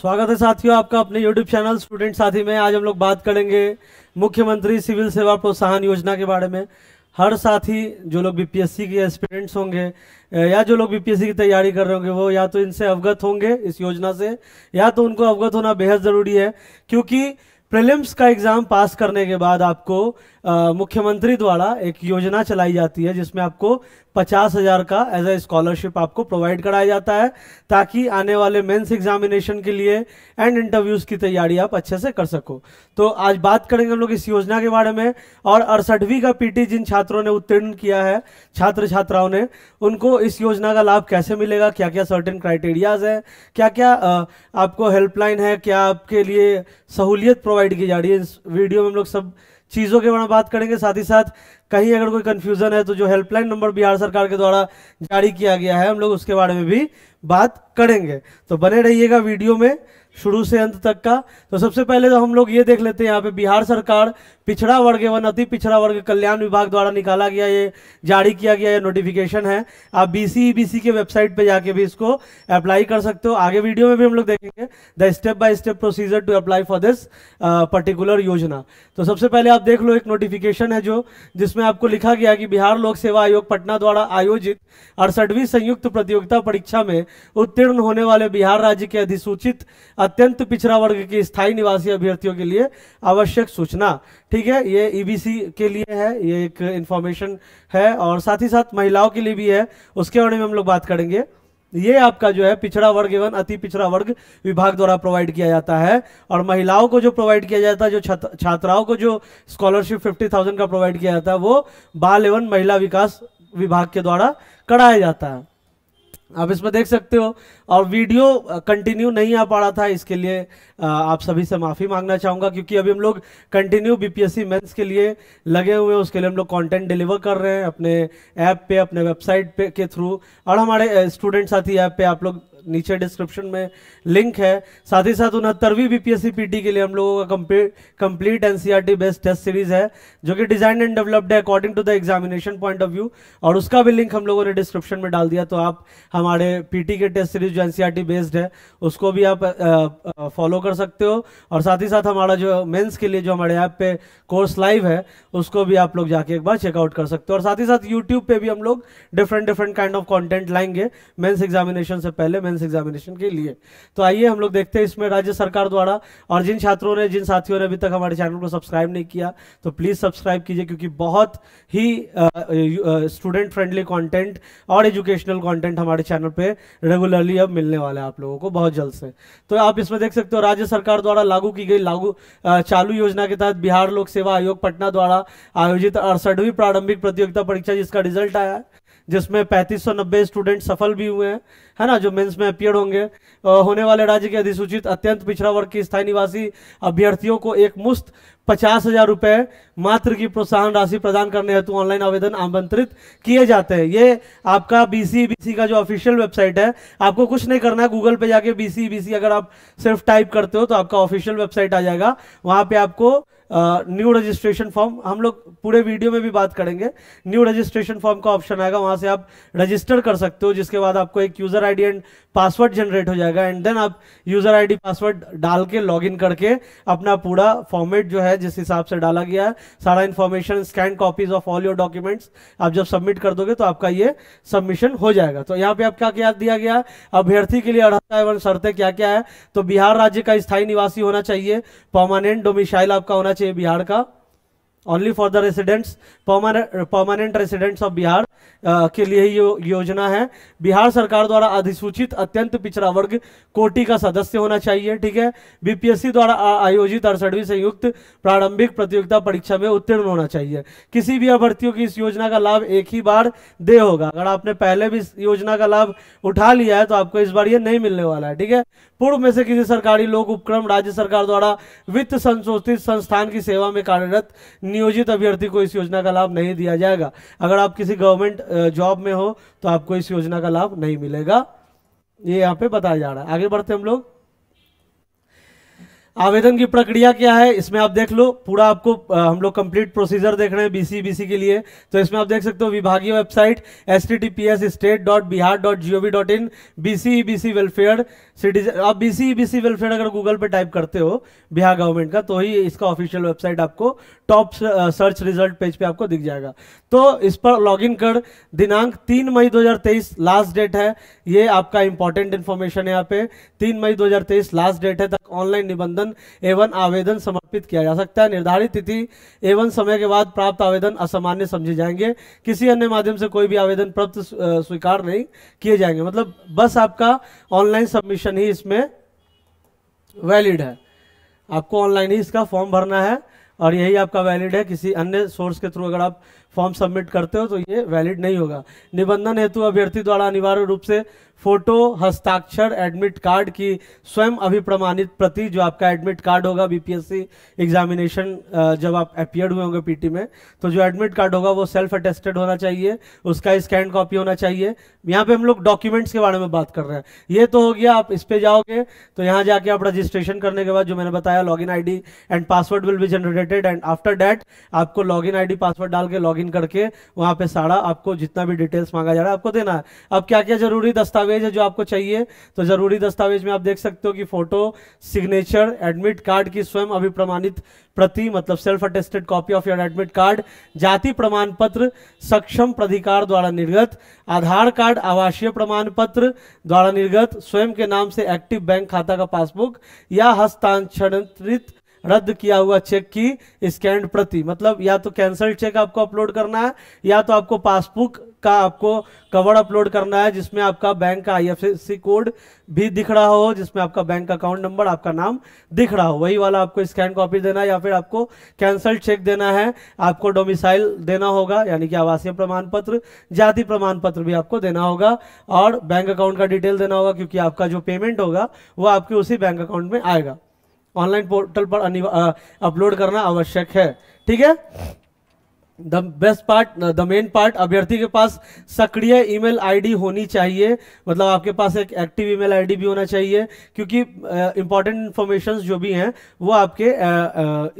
स्वागत है साथियों आपका अपने YouTube चैनल स्टूडेंट साथी में आज हम लोग बात करेंगे मुख्यमंत्री सिविल सेवा प्रोत्साहन योजना के बारे में हर साथी जो लोग बीपीएससी के स्टूडेंट्स होंगे या जो लोग बीपीएससी की तैयारी कर रहे होंगे वो या तो इनसे अवगत होंगे इस योजना से या तो उनको अवगत होना बेहद ज़रूरी है क्योंकि प्रीलिम्स का एग्ज़ाम पास करने के बाद आपको मुख्यमंत्री द्वारा एक योजना चलाई जाती है जिसमें आपको पचास हज़ार का एज ए स्कॉलरशिप आपको प्रोवाइड कराया जाता है ताकि आने वाले मेंस एग्जामिनेशन के लिए एंड इंटरव्यूज़ की तैयारी आप अच्छे से कर सको तो आज बात करेंगे हम लोग इस योजना के बारे में और अड़सठवीं का पी जिन छात्रों ने उत्तीर्ण किया है छात्र छात्राओं ने उनको इस योजना का लाभ कैसे मिलेगा क्या क्या सर्टेन क्राइटेरियाज़ है क्या क्या आपको हेल्पलाइन है क्या आपके लिए सहूलियत प्रोवाइड की जा रही है इस वीडियो में हम लोग सब चीज़ों के बारे में बात करेंगे साथ ही साथ कहीं अगर कोई कन्फ्यूज़न है तो जो हेल्पलाइन नंबर बिहार सरकार के द्वारा जारी किया गया है हम लोग उसके बारे में भी बात करेंगे तो बने रहिएगा वीडियो में शुरू से अंत तक का तो सबसे पहले तो हम लोग ये देख लेते हैं यहाँ पे बिहार सरकार पिछड़ा वर्ग एवं अति पिछड़ा वर्ग कल्याण विभाग द्वारा निकाला गया ये जारी किया गया ये नोटिफिकेशन है आप बी सी e, e के वेबसाइट पे जाके भी इसको अप्लाई कर सकते हो आगे वीडियो में भी हम लोग देखेंगे the step by step procedure to apply for this particular योजना तो सबसे पहले आप देख लो एक नोटिफिकेशन है जो जिसमें आपको लिखा गया कि बिहार लोक सेवा आयोग पटना द्वारा आयोजित अड़सठवीं संयुक्त प्रतियोगिता परीक्षा में उत्तीर्ण होने वाले बिहार राज्य के अधिसूचित अत्यंत पिछड़ा वर्ग की स्थायी निवासी अभ्यर्थियों के लिए आवश्यक सूचना ठीक है ये ईबीसी e के लिए है ये एक इंफॉर्मेशन है और साथ ही साथ महिलाओं के लिए भी है उसके बारे में हम लोग बात करेंगे ये आपका जो है पिछड़ा वर्ग एवं अति पिछड़ा वर्ग विभाग द्वारा प्रोवाइड किया जाता है और महिलाओं को जो प्रोवाइड किया जाता है जो छात्राओं को जो स्कॉलरशिप फिफ्टी थाउजेंड का प्रोवाइड किया जाता है वो बाल एवं महिला विकास विभाग के द्वारा कराया जाता है आप इसमें देख सकते हो और वीडियो कंटिन्यू नहीं आ पा रहा था इसके लिए आप सभी से माफ़ी मांगना चाहूँगा क्योंकि अभी हम लोग कंटिन्यू बीपीएससी मेंस के लिए लगे हुए हैं उसके लिए हम लोग कंटेंट डिलीवर कर रहे हैं अपने ऐप पे अपने वेबसाइट पे के थ्रू और हमारे स्टूडेंट साथी ऐप पे आप लोग नीचे डिस्क्रिप्शन में लिंक है साथ ही साथ उनहत्तरवीं बीपीएससी पीटी के लिए हम लोगों का complete NCERT based test series है जो कि डिजाइन एंड डेवलप्ड है according to the examination point of view और उसका भी लिंक हम लोगों ने डिस्क्रिप्शन में डाल दिया तो आप हमारे पीटी के टेस्ट सीरीज जो एनसीआरटी बेस्ड e है उसको भी आप फॉलो कर सकते हो और साथ ही साथ हमारा जो मेन्स के लिए जो हमारे ऐप पे कोर्स लाइव है उसको भी आप लोग जाके एक बार चेकआउट कर सकते हो और साथ ही साथ यूट्यूब पे भी हम लोग different different kind of content लाएंगे मेन्स एग्जामिनेशन से पहले मेन्स एग्जामिनेशन के लिए तो आइए हम लोग देखते हैं इसमें राज्य सरकार द्वारा और जिन छात्रों ने जिन साथियों ने अभी तक हमारे चैनल को सब्सक्राइब नहीं किया तो प्लीज़ सब्सक्राइब कीजिए क्योंकि बहुत ही स्टूडेंट फ्रेंडली कॉन्टेंट और एजुकेशनल कॉन्टेंट हमारे चैनल पर रेगुलरली अब मिलने वाला है आप लोगों को बहुत जल्द से तो आप इसमें देख सकते हो राज्य सरकार द्वारा लागू की गई लागू चालू योजना के तहत बिहार लोक सेवा आयोग पटना द्वारा आयोजित अड़सठवीं प्रारंभिक प्रतियोगिता परीक्षा जिसका रिजल्ट आया है जिसमें नब्बे स्टूडेंट सफल भी हुए हैं है ना जो मेंस में अपियर होंगे होने वाले राज्य के अधिसूचित अत्यंत पिछड़ा वर्ग के स्थायी निवासी अभ्यर्थियों को एक मुफ्त पचास हजार रुपये मात्र की प्रोत्साहन राशि प्रदान करने हेतु ऑनलाइन आवेदन आमंत्रित किए जाते हैं ये आपका बी e, e का जो ऑफिशियल वेबसाइट है आपको कुछ नहीं करना है गूगल पे जाके बी e, अगर आप सिर्फ टाइप करते हो तो आपका ऑफिशियल वेबसाइट आ जाएगा वहाँ पे आपको न्यू रजिस्ट्रेशन फॉर्म हम लोग पूरे वीडियो में भी बात करेंगे न्यू रजिस्ट्रेशन फॉर्म का ऑप्शन आएगा वहां से आप रजिस्टर कर सकते हो जिसके बाद आपको एक user ID and password generate हो जाएगा एंड देन आप यूज़र आईडी पासवर्ड डाल के लॉग करके अपना पूरा फॉर्मेट जो है जिस हिसाब से डाला गया है सारा information scan copies of all your documents आप जब सबमिट कर दोगे तो आपका ये सबमिशन हो जाएगा तो यहाँ पे आप क्या क्या दिया गया अभ्यर्थी के लिए अर्हता एवं शर्तें क्या क्या है तो बिहार राज्य का स्थायी निवासी होना चाहिए परमानेंट डोमिसाइल आपका होना चाहिए बिहार का only for the residents permanent residents of Bihar के लिए यो, योजना है बिहार सरकार द्वारा अधिसूचित अत्यंत पिछड़ा वर्ग कोटि का सदस्य होना चाहिए ठीक है बीपीएससी द्वारा आयोजित अड़सठवीं संयुक्त प्रारंभिक प्रतियोगिता परीक्षा में उत्तीर्ण होना चाहिए किसी भी अभ्यर्थियों की इस योजना का लाभ एक ही बार दे होगा अगर आपने पहले भी इस योजना का लाभ उठा लिया है तो आपको इस बार ये नहीं मिलने वाला है ठीक है पूर्व में से किसी सरकारी लोक उपक्रम राज्य सरकार द्वारा वित्त संशोधित संस्थान की सेवा में कार्यरत नियोजित अभ्यर्थी को इस योजना का लाभ नहीं दिया जाएगा अगर आप किसी गवर्नमेंट जॉब में हो तो आपको इस योजना का लाभ नहीं मिलेगा ये यहाँ पे बताया जा रहा है आगे बढ़ते हम लोग आवेदन की प्रक्रिया क्या है इसमें आप देख लो पूरा आपको आ, हम लोग कंप्लीट प्रोसीजर देख रहे हैं बीसी बीसी के लिए तो इसमें आप देख सकते हो विभागीय website S T T P S state dot Bihar dot G O V dot in B C B C welfare citizen आप B C B C welfare अगर गूगल पे टाइप करते हो बिहार गवर्नमेंट का तो ही इसका ऑफिशियल वेबसाइट आपको टॉप सर्च रिजल्ट पेज पर पे आपको दिख जाएगा तो इस पर लॉगिन कर दिनांक तीन मई 2023 लास्ट डेट है ये आपका इंपॉर्टेंट इन्फॉर्मेशन है यहाँ पे तीन मई 2023 लास्ट डेट है तक ऑनलाइन निबंधन एवं आवेदन समर्पित किया जा सकता है निर्धारित तिथि एवं समय के बाद प्राप्त आवेदन असामान्य समझे जाएंगे किसी अन्य माध्यम से कोई भी आवेदन प्राप्त स्वीकार नहीं किए जाएंगे मतलब बस आपका ऑनलाइन सबमिशन ही इसमें वैलिड है आपको ऑनलाइन ही इसका फॉर्म भरना है और यही आपका वैलिड है किसी अन्य सोर्स के थ्रू अगर आप फॉर्म सबमिट करते हो तो ये वैलिड नहीं होगा निबंधन हेतु अभ्यर्थी द्वारा अनिवार्य रूप से फोटो हस्ताक्षर एडमिट कार्ड की स्वयं अभिप्रमाणित प्रति जो आपका एडमिट कार्ड होगा बीपीएससी एग्जामिनेशन जब आप अपियर हुए होंगे पीटी में तो जो एडमिट कार्ड होगा वो सेल्फ अटेस्टेड होना चाहिए उसका स्कैंड कॉपी होना चाहिए यहाँ पे हम लोग डॉक्यूमेंट्स के बारे में बात कर रहे हैं ये तो हो गया आप इस पर जाओगे तो यहाँ जाके आप रजिस्ट्रेशन करने के बाद जो मैंने बताया log in and password will be generated and after that आपको लॉग इन पासवर्ड डाल के लॉग लॉगिन करके वहाँ पे सारा आपको जितना भी डिटेल्स मांगा जा रहा है आपको देना है अब क्या क्या जरूरी दस्तावेज है जो आपको चाहिए तो जरूरी दस्तावेज में आप देख सकते हो कि फोटो सिग्नेचर एडमिट कार्ड की स्वयं अभी प्रमाणित प्रति मतलब self attested copy of your admit card जाति प्रमाण पत्र सक्षम प्राधिकार द्वारा निर्गत आधार कार्ड आवासीय प्रमाण पत्र द्वारा निर्गत स्वयं के नाम से एक्टिव बैंक खाता का पासबुक या हस्तांतरित रद्द किया हुआ चेक की स्कैंड प्रति मतलब या तो कैंसल चेक आपको अपलोड करना है या तो आपको पासबुक का आपको कवर अपलोड करना है जिसमें आपका बैंक का आईएफएससी कोड भी दिख रहा हो जिसमें आपका बैंक अकाउंट नंबर आपका नाम दिख रहा हो वही वाला आपको स्कैन कॉपी देना है या फिर आपको कैंसल चेक देना है आपको डोमिसाइल देना होगा यानी कि आवासीय प्रमाण पत्र जाति प्रमाण पत्र भी आपको देना होगा और बैंक अकाउंट का डिटेल देना होगा क्योंकि आपका जो पेमेंट होगा वो आपके उसी बैंक अकाउंट में आएगा ऑनलाइन पोर्टल पर अपलोड करना आवश्यक है ठीक है the best part the main part अभ्यर्थी के पास सक्रिय ईमेल आईडी होनी चाहिए मतलब आपके पास एक एक्टिव ईमेल आईडी भी होना चाहिए क्योंकि इंपॉर्टेंट इन्फॉर्मेशन जो भी हैं वो आपके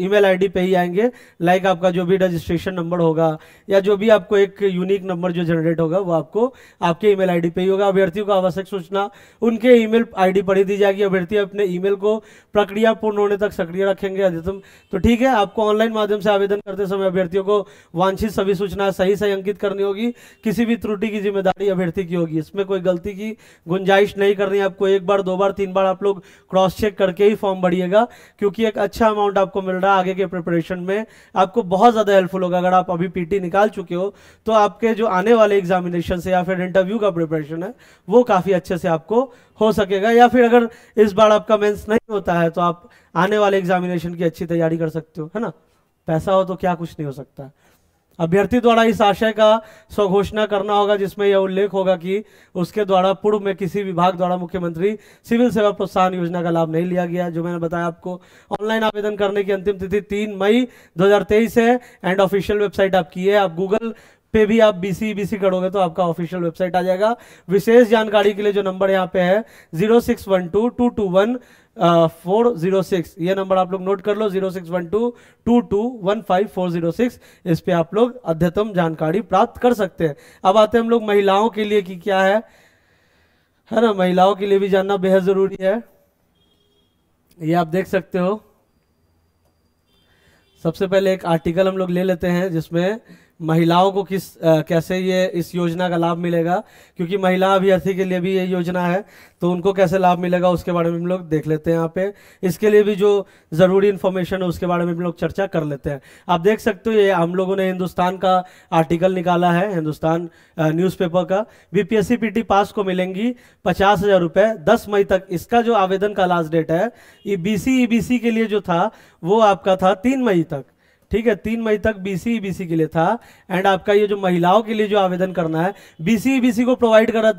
ईमेल आईडी पे ही आएंगे लाइक like आपका जो भी रजिस्ट्रेशन नंबर होगा या जो भी आपको एक यूनिक नंबर जो जनरेट होगा वो आपको आपके ईमेल आईडी पे ही होगा अभ्यर्थियों को आवश्यक सूचना उनके ई मेल पर ही दी जाएगी अभ्यर्थी अपने ई को प्रक्रिया पूर्ण होने तक सक्रिय रखेंगे अधिकतम तो ठीक है आपको ऑनलाइन माध्यम से आवेदन करते समय अभ्यर्थियों को वांछित सभी सूचना सही से अंकित करनी होगी किसी भी त्रुटि की जिम्मेदारी अभ्यर्थी की होगी इसमें कोई गलती की गुंजाइश नहीं करनी आपको एक बार दो बार तीन बार आप लोग क्रॉस चेक करके ही फॉर्म भरिएगा क्योंकि एक अच्छा अमाउंट आपको मिल रहा है आगे के प्रिपरेशन में आपको बहुत ज़्यादा हेल्पफुल होगा अगर आप अभी पीटी निकाल चुके हो तो आपके जो आने वाले एग्जामिनेशन से या फिर इंटरव्यू का प्रिपरेशन है वो काफ़ी अच्छे से आपको हो सकेगा या फिर अगर इस बार आपका मेंस नहीं होता है तो आप आने वाले एग्जामिनेशन की अच्छी तैयारी कर सकते हो है ना पैसा हो तो क्या कुछ नहीं हो सकता है अभ्यर्थी द्वारा इस आशय का स्वघोषणा करना होगा जिसमें यह उल्लेख होगा कि उसके द्वारा पूर्व में किसी विभाग द्वारा मुख्यमंत्री सिविल सेवा प्रोत्साहन योजना का लाभ नहीं लिया गया जो मैंने बताया आपको ऑनलाइन आवेदन करने की अंतिम तिथि तीन मई 2023 है एंड ऑफिशियल वेबसाइट आपकी है आप गूगल पे भी आप बीसी बीसी करोगे तो आपका ऑफिशियल वेबसाइट आ जाएगा विशेष जानकारी के लिए जो नंबर यहाँ पे है zero six one two two two one four zero six ये नंबर आप लोग नोट कर लो zero six one two two two one five four zero six इस पर आप लोग अद्यतम जानकारी प्राप्त कर सकते हैं अब आते हैं हम लोग महिलाओं के लिए कि क्या है है ना महिलाओं के लिए भी जानना बेहद ज़रूरी है ये आप देख सकते हो सबसे पहले एक आर्टिकल हम लोग ले लेते हैं जिसमें महिलाओं को किस आ, कैसे ये इस योजना का लाभ मिलेगा क्योंकि महिला अभ्यर्थी के लिए भी ये योजना है तो उनको कैसे लाभ मिलेगा उसके बारे में हम लोग देख लेते हैं यहाँ पे इसके लिए भी जो ज़रूरी इन्फॉर्मेशन है उसके बारे में हम लोग चर्चा कर लेते हैं आप देख सकते हो ये हम लोगों ने हिंदुस्तान का आर्टिकल निकाला है हिंदुस्तान न्यूज़पेपर का बी पी पास को मिलेंगी पचास हज़ार रुपये दस मई तक इसका जो आवेदन का लास्ट डेट है ये बी सी e के लिए जो था वो आपका था तीन मई तक ठीक है तीन मई तक बीसी बीसी e, e के लिए था एंड आपका ये जो महिलाओं के लिए जो आवेदन करना है बीसी सी e, को प्रोवाइड कर रहा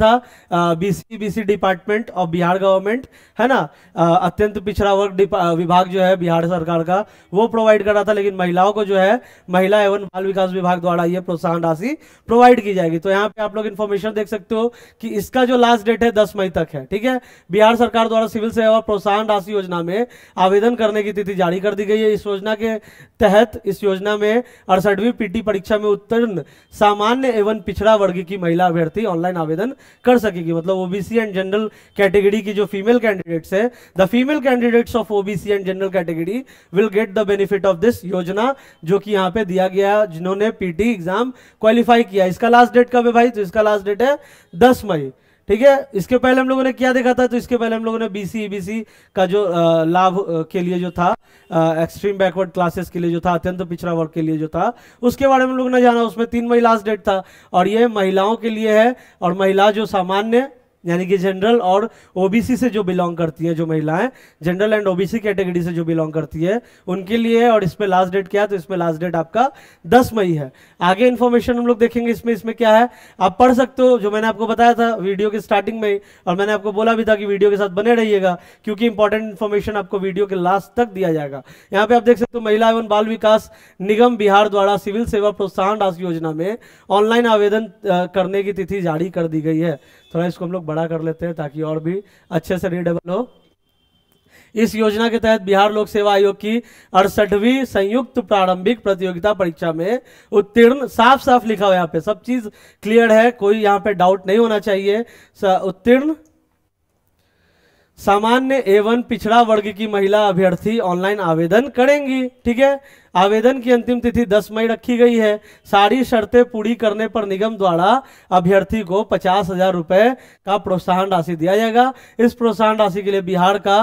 था BC C department of Bihar government है ना आ, अत्यंत पिछड़ा वर्ग विभाग जो है बिहार सरकार का वो प्रोवाइड कर रहा था लेकिन महिलाओं को जो है महिला एवं बाल विकास विभाग द्वारा ये प्रोत्साहन राशि प्रोवाइड की जाएगी तो यहाँ पे आप लोग इन्फॉर्मेशन देख सकते हो कि इसका जो लास्ट डेट है दस मई तक है ठीक है बिहार सरकार द्वारा सिविल सेवा प्रोत्साहन राशि योजना में आवेदन करने की तिथि जारी कर दी गई है इस योजना के तहत इस योजना में अड़सठवीं पीटी परीक्षा में उत्तीर्ण सामान्य एवं पिछड़ा वर्ग की महिला अभ्यर्थी ऑनलाइन आवेदन कर सकेगी मतलब ओबीसी एंड जनरल कैटेगरी की जो फीमेल कैंडिडेट्स है the female candidates of OBC and general category will get the benefit of this yojana जो कि यहाँ पे दिया गया जिन्होंने पीटी एग्जाम क्वालिफाई किया इसका लास्ट डेट कब है भाई तो इसका लास्ट डेट है दस मई ठीक है इसके पहले हम लोगों ने क्या देखा था तो इसके पहले हम लोगों ने बीसी ईबीसी का जो लाभ के लिए जो था एक्सट्रीम बैकवर्ड क्लासेस के लिए जो था अत्यंत पिछड़ा वर्ग के लिए जो था उसके बारे में हम लोगों ने जाना उसमें तीन मई लास्ट डेट था और ये महिलाओं के लिए है और महिला जो सामान्य यानी कि जनरल और ओबीसी से जो बिलोंग करती हैं जो महिलाएं जनरल एंड ओबीसी कैटेगरी से जो बिलोंग करती है उनके लिए और इसमें लास्ट डेट क्या है तो इसमें लास्ट डेट आपका 10 मई है आगे इन्फॉर्मेशन हम लोग देखेंगे इसमें इसमें क्या है आप पढ़ सकते हो जो मैंने आपको बताया था वीडियो के स्टार्टिंग में और मैंने आपको बोला भी था कि वीडियो के साथ बने रहिएगा क्योंकि इंपॉर्टेंट इन्फॉर्मेशन आपको वीडियो के लास्ट तक दिया जाएगा यहाँ पे आप देख सकते हो महिला एवं बाल विकास निगम बिहार द्वारा सिविल सेवा प्रोत्साहन राशि योजना में ऑनलाइन आवेदन करने की तिथि जारी कर दी गई है थोड़ा इसको हम लोग बड़ा कर लेते हैं ताकि और भी अच्छे से रीडेबल हो इस योजना के तहत बिहार लोक सेवा आयोग की अड़सठवीं संयुक्त प्रारंभिक प्रतियोगिता परीक्षा में उत्तीर्ण साफ साफ लिखा हुआ यहाँ पे सब चीज क्लियर है कोई यहाँ पे डाउट नहीं होना चाहिए उत्तीर्ण सामान्य एवं पिछड़ा वर्ग की महिला अभ्यर्थी ऑनलाइन आवेदन करेंगी ठीक है आवेदन की अंतिम तिथि 10 मई रखी गई है सारी शर्तें पूरी करने पर निगम द्वारा अभ्यर्थी को पचास हजार रुपये का प्रोत्साहन राशि दिया जाएगा इस प्रोत्साहन राशि के लिए बिहार का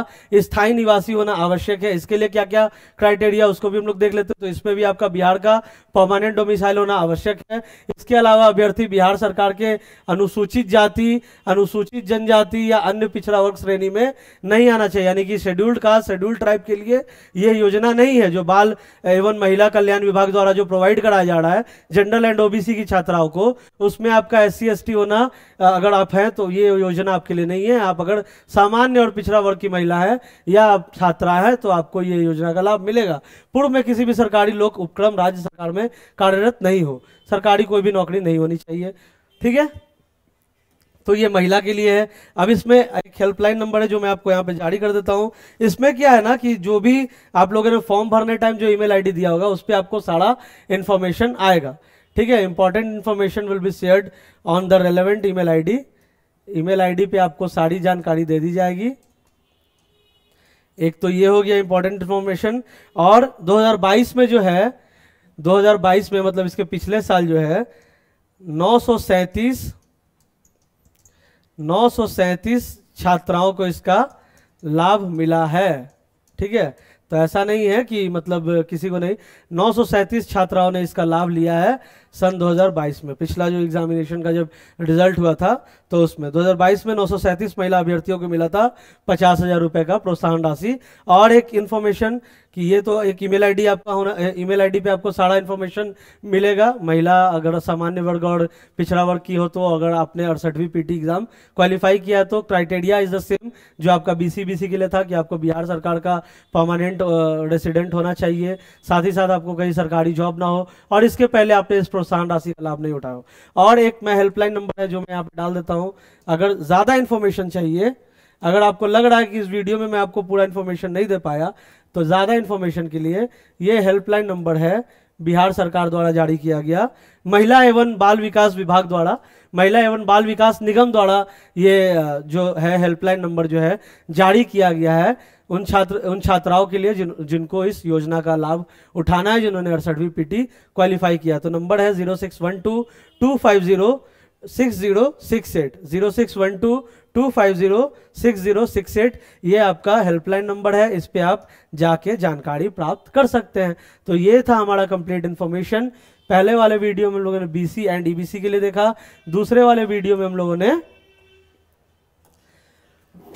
स्थायी निवासी होना आवश्यक है इसके लिए क्या क्या क्राइटेरिया उसको भी हम लोग देख लेते हैं तो इसमें भी आपका बिहार का परमानेंट डोमिसाइल होना आवश्यक है इसके अलावा अभ्यर्थी बिहार सरकार के अनुसूचित जाति अनुसूचित जनजाति या अन्य पिछड़ा वर्ग श्रेणी में में नहीं आना चाहिए यानी कि शेड्यूल्ड कास्ट शेड्यूल्ड ट्राइब के लिए यह योजना नहीं है जो बाल एवं महिला कल्याण विभाग द्वारा जो प्रोवाइड कराया जा रहा है जनरल एंड ओबीसी की छात्राओं को उसमें आपका एस सी होना अगर आप हैं तो ये योजना आपके लिए नहीं है आप अगर सामान्य और पिछड़ा वर्ग की महिला है या आप छात्रा है तो आपको ये योजना का लाभ मिलेगा पूर्व में किसी भी सरकारी लोक उपक्रम राज्य सरकार में कार्यरत नहीं हो सरकारी कोई भी नौकरी नहीं होनी चाहिए ठीक है तो ये महिला के लिए है अब इसमें एक हेल्पलाइन नंबर है जो मैं आपको यहाँ पे जारी कर देता हूँ इसमें क्या है ना कि जो भी आप लोगों ने फॉर्म भरने टाइम जो ईमेल आईडी दिया होगा उस पर आपको सारा इन्फॉर्मेशन आएगा ठीक है important information will be shared on the relevant email I D पे आपको सारी जानकारी दे दी जाएगी एक तो ये हो गया इंपॉर्टेंट इन्फॉर्मेशन और दो में जो है 2022 में मतलब इसके पिछले साल जो है नौ सौ सैंतीस नौ छात्राओं को इसका लाभ मिला है ठीक है तो ऐसा नहीं है कि मतलब किसी को नहीं नौ छात्राओं ने इसका लाभ लिया है सन 2022 में पिछला जो एग्जामिनेशन का जब रिजल्ट हुआ था तो उसमें 2022 में नौ महिला अभ्यर्थियों को मिला था पचास हजार रुपये का प्रोत्साहन राशि और एक इन्फॉर्मेशन कि ये तो एक ईमेल आईडी आपका होना ईमेल आईडी पे आपको सारा इन्फॉर्मेशन मिलेगा महिला अगर सामान्य वर्ग और पिछड़ा वर्ग की हो तो अगर आपने अड़सठवीं पीटी एग्जाम क्वालिफाई किया तो क्राइटेरिया इज द सेम जो आपका बीसीबीसी के लिए था कि आपको बिहार सरकार का परमानेंट रेसिडेंट होना चाहिए साथ ही साथ आपको कहीं सरकारी जॉब ना हो और इसके पहले आपने इस प्रोत्साहन राशि का लाभ नहीं उठाया और एक मैं हेल्पलाइन नंबर है जो मैं यहाँ पर डाल देता हूँ अगर ज़्यादा इन्फॉर्मेशन चाहिए अगर आपको लग रहा है कि इस वीडियो में मैं आपको पूरा इन्फॉर्मेशन नहीं दे पाया तो ज़्यादा इन्फॉर्मेशन के लिए ये हेल्पलाइन नंबर है बिहार सरकार द्वारा जारी किया गया महिला एवं बाल विकास विभाग द्वारा महिला एवं बाल विकास निगम द्वारा ये जो है हेल्पलाइन नंबर जो है जारी किया गया है उन छात्र उन छात्राओं के लिए जिन जिनको इस योजना का लाभ उठाना है जिन्होंने अड़सठवीं पीटी क्वालिफाई किया तो नंबर है zero six one two two five zero six zero six eight zero six one two two five zero six zero six eight ये आपका हेल्पलाइन नंबर है इस पर आप जाके जानकारी प्राप्त कर सकते हैं तो ये था हमारा कंप्लीट इन्फॉर्मेशन पहले वाले वीडियो में हम लोगों ने बीसी एंड ईबीसी के लिए देखा दूसरे वाले वीडियो में हम लोगों ने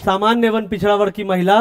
सामान्य एवं पिछड़ा वर्ग की महिला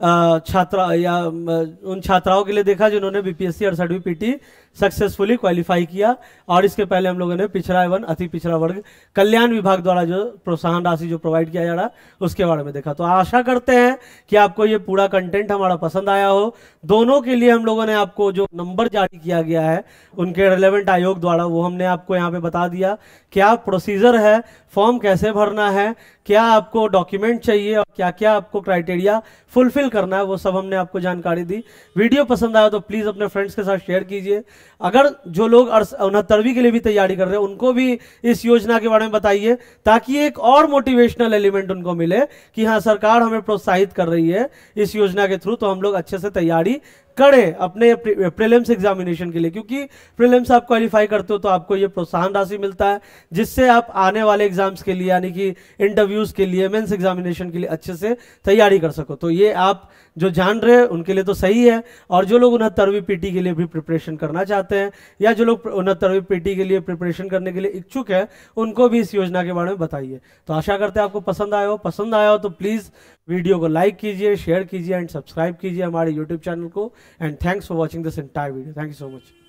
छात्रा या उन छात्राओं के लिए देखा जिन्होंने बीपीएससी और पी पीटी सक्सेसफुली क्वालिफाई किया और इसके पहले हम लोगों ने पिछड़ा एवं अति पिछड़ा वर्ग कल्याण विभाग द्वारा जो प्रोत्साहन राशि जो प्रोवाइड किया जा रहा उसके बारे में देखा तो आशा करते हैं कि आपको ये पूरा कंटेंट हमारा पसंद आया हो दोनों के लिए हम लोगों ने आपको जो नंबर जारी किया गया है उनके रिलेवेंट आयोग द्वारा वो हमने आपको यहाँ पे बता दिया क्या प्रोसीजर है फॉर्म कैसे भरना है क्या आपको डॉक्यूमेंट चाहिए और क्या क्या आपको क्राइटेरिया फुलफिल करना है वो सब हमने आपको जानकारी दी वीडियो पसंद आया तो प्लीज़ अपने फ्रेंड्स के साथ शेयर कीजिए अगर जो लोग उनहत्तरवीं के लिए भी तैयारी कर रहे हैं उनको भी इस योजना के बारे में बताइए ताकि एक और मोटिवेशनल एलिमेंट उनको मिले कि हाँ सरकार हमें प्रोत्साहित कर रही है इस योजना के थ्रू तो हम लोग अच्छे से तैयारी करें अपने प्रीलिम्स एग्जामिनेशन के लिए क्योंकि प्रीलिम्स आप क्वालिफाई करते हो तो आपको ये प्रोत्साहन राशि मिलता है जिससे आप आने वाले एग्जाम्स के लिए यानी कि इंटरव्यूज़ के लिए मेंस एग्जामिनेशन के लिए अच्छे से तैयारी कर सको तो ये आप जो जान रहे हैं उनके लिए तो सही है और जो लोग उनहत्तरवीं पीटी के लिए भी प्रिपरेशन करना चाहते हैं या जो लोग उनहत्तरवीं पीटी के लिए प्रिपरेशन करने के लिए इच्छुक है उनको भी इस योजना के बारे में बताइए तो आशा करते हैं आपको पसंद आया हो पसंद आया हो तो प्लीज़ वीडियो को लाइक कीजिए शेयर कीजिए एंड सब्सक्राइब कीजिए हमारे यूट्यूब चैनल को and thanks for watching this entire video thank you so much